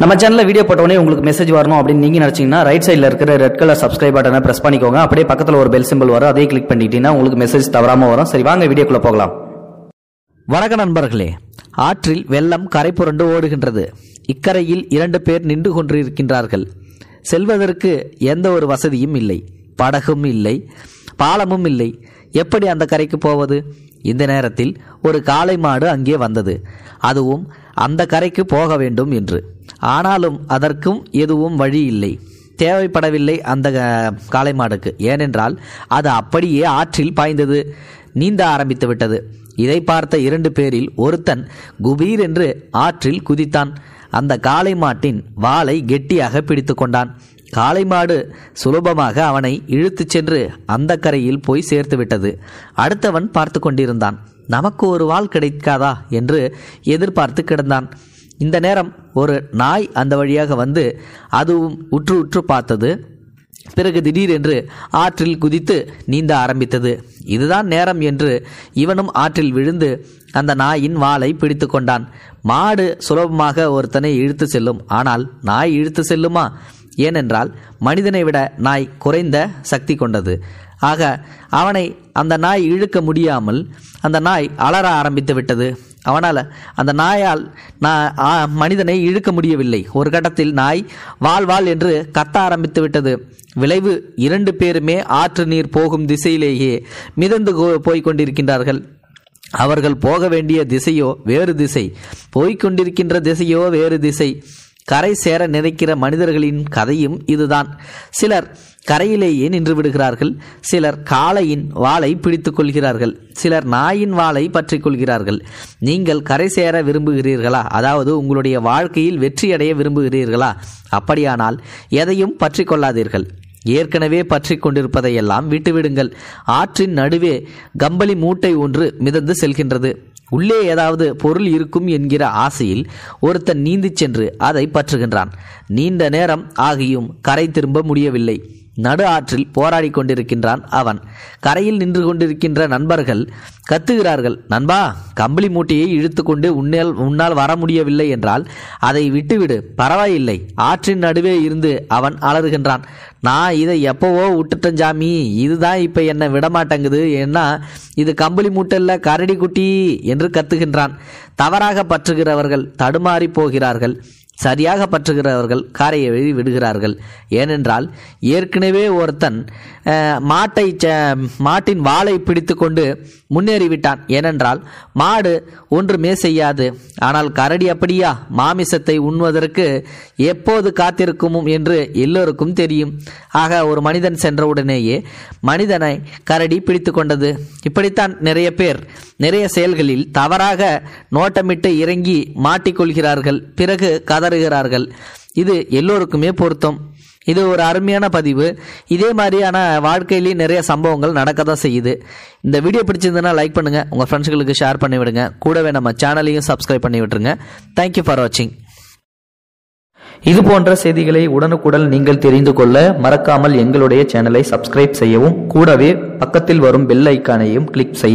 நம்ம சேனலில் வீடியோ போட்டோடனே உங்களுக்கு மெசேஜ் வரணும் அப்படின்னு நீங்கள் நினச்சிங்கன்னா ரைட் சைடில் இருக்கிற ரெட் கலர் சப்ஸ்கிரைப் பட்டனை ப்ரெஸ் பண்ணிக்கோங்க அப்படியே பக்கத்தில் ஒரு பெல் சிம்பிள் வரும் அதே கிளிக் பண்ணிட்டீங்கன்னா உங்களுக்கு மெசேஜ் தவறாமல் வரும் சரி வாங்க வீடியோக்குள்ளே போகலாம் வணக்க நண்பர்களே ஆற்றில் வெள்ளம் கரை புரண்டு ஓடுகின்றது இக்கரையில் இரண்டு பேர் நின்று கொண்டிருக்கின்றார்கள் செல்வதற்கு எந்த ஒரு வசதியும் இல்லை படகும் இல்லை பாலமும் இல்லை எப்படி அந்த கரைக்கு போவது இந்த நேரத்தில் ஒரு காளை மாடு அங்கே வந்தது அதுவும் அந்த கரைக்கு போக வேண்டும் என்று ஆனாலும் அதற்கும் எதுவும் வழி இல்லை தேவைப்படவில்லை அந்த காளை மாடுக்கு ஏனென்றால் அது அப்படியே ஆற்றில் பாய்ந்தது நீந்த ஆரம்பித்து விட்டது இதை பார்த்த இரண்டு பேரில் ஒருத்தன் குபீர் என்று ஆற்றில் குதித்தான் அந்த காளை மாட்டின் வாளை கெட்டியாக பிடித்து கொண்டான் காளை மாடு சுலபமாக அவனை இழுத்துச் சென்று அந்த கரையில் போய் சேர்த்துவிட்டது அடுத்தவன் பார்த்து கொண்டிருந்தான் நமக்கு ஒரு வாள் கிடைக்காதா என்று எதிர்பார்த்து கிடந்தான் இந்த நேரம் ஒரு நாய் அந்த வழியாக வந்து அதுவும் உற்று உற்று பார்த்தது பிறகு திடீரென்று ஆற்றில் குதித்து நீந்த ஆரம்பித்தது இதுதான் நேரம் என்று இவனும் ஆற்றில் விழுந்து அந்த நாயின் வாளை பிடித்து கொண்டான் மாடு சுலபமாக ஒருத்தனை இழுத்து செல்லும் ஆனால் நாய் இழுத்து செல்லுமா ஏனென்றால் மனிதனை விட நாய் குறைந்த சக்தி கொண்டது ஆக அவனை அந்த நாய் இழுக்க முடியாமல் அந்த நாய் அலற ஆரம்பித்து விட்டது அவனால் அந்த நாயால் நான் மனிதனை இழுக்க முடியவில்லை ஒரு கட்டத்தில் நாய் வால் வால் என்று கத்த ஆரம்பித்து விட்டது விளைவு இரண்டு பேருமே ஆற்று நீர் போகும் திசையிலேயே மிதந்து போய்க் கொண்டிருக்கின்றார்கள் அவர்கள் போக வேண்டிய திசையோ வேறு திசை போய்க் கொண்டிருக்கின்ற திசையோ வேறு திசை கரை சேர நினைக்கிற மனிதர்களின் கதையும் இதுதான் சிலர் கரையிலேயே நின்று விடுகிறார்கள் சிலர் காளையின் வாளை பிடித்துக் கொள்கிறார்கள் சிலர் நாயின் வாளை பற்றி கொள்கிறார்கள் நீங்கள் கரை சேர விரும்புகிறீர்களா அதாவது உங்களுடைய வாழ்க்கையில் வெற்றியடைய விரும்புகிறீர்களா அப்படியானால் எதையும் பற்றி கொள்ளாதீர்கள் ஏற்கனவே பற்றி கொண்டிருப்பதையெல்லாம் விட்டுவிடுங்கள் ஆற்றின் நடுவே கம்பளி மூட்டை ஒன்று மிதந்து செல்கின்றது உள்ளே ஏதாவது பொருள் இருக்கும் என்கிற ஆசையில் ஒருத்தன் நீந்தி சென்று அதை பற்றுகின்றான் நீண்ட நேரம் ஆகியும் கரை திரும்ப முடியவில்லை நடு ஆற்றில் போராடி கொண்டிருக்கின்றான் அவன் கரையில் நின்று கொண்டிருக்கின்ற நண்பர்கள் கத்துகிறார்கள் நண்பா கம்பளி மூட்டையை இழுத்துக்கொண்டு உன்னால் உன்னால் வர முடியவில்லை என்றால் அதை விட்டுவிடு பரவாயில்லை ஆற்றின் நடுவே இருந்து அவன் அலறுகின்றான் நான் இதை எப்போவோ விட்டுட்டேன் ஜாமி இதுதான் இப்போ என்னை விடமாட்டேங்குது ஏன்னா இது கம்பளி மூட்டல்ல கரடி குட்டி என்று கத்துகின்றான் தவறாக பற்றுகிறவர்கள் தடுமாறி போகிறார்கள் சரியாக பற்றுகிறவர்கள் காரை எழுதி விடுகிறார்கள் ஏனென்றால் ஏற்கனவே ஒருத்தன் மாட்டை மாட்டின் வாளை பிடித்து கொண்டு முன்னேறிவிட்டான் ஏனென்றால் மாடு ஒன்றுமே செய்யாது ஆனால் கரடி அப்படியா மாமிசத்தை உண்ணுவதற்கு எப்போது காத்திருக்குமோ என்று எல்லோருக்கும் தெரியும் ஆக ஒரு மனிதன் சென்றவுடனேயே மனிதனை கரடி பிடித்து கொண்டது இப்படித்தான் நிறைய பேர் நிறைய செயல்களில் தவறாக நோட்டமிட்டு இறங்கி மாட்டிக்கொள்கிறார்கள் பிறகு கதறி தருகிறார்கள் இது எல்லோருக்குமே பொருத்தம் இது ஒரு அருமையான பதிவு இதே மாதிரியான வாழ்க்கையிலேயே நிறைய சம்பவங்கள் நடக்க தான் செய்யுது இந்த வீடியோ பிடிச்சிருந்ததுன்னா லைக் பண்ணுங்கள் உங்கள் ஃப்ரெண்ட்ஸ்களுக்கு ஷேர் பண்ணி விடுங்க கூடவே நம்ம சேனலையும் சப்ஸ்கிரைப் பண்ணி விட்டுருங்க தேங்க்யூ ஃபார் வாட்சிங் இது போன்ற செய்திகளை உடனுக்குடன் நீங்கள் தெரிந்து கொள்ள மறக்காமல் எங்களுடைய சேனலை சப்ஸ்கிரைப் செய்யவும் கூடவே பக்கத்தில் வரும் பெல் ஐக்கானையும் கிளிக் செய்ய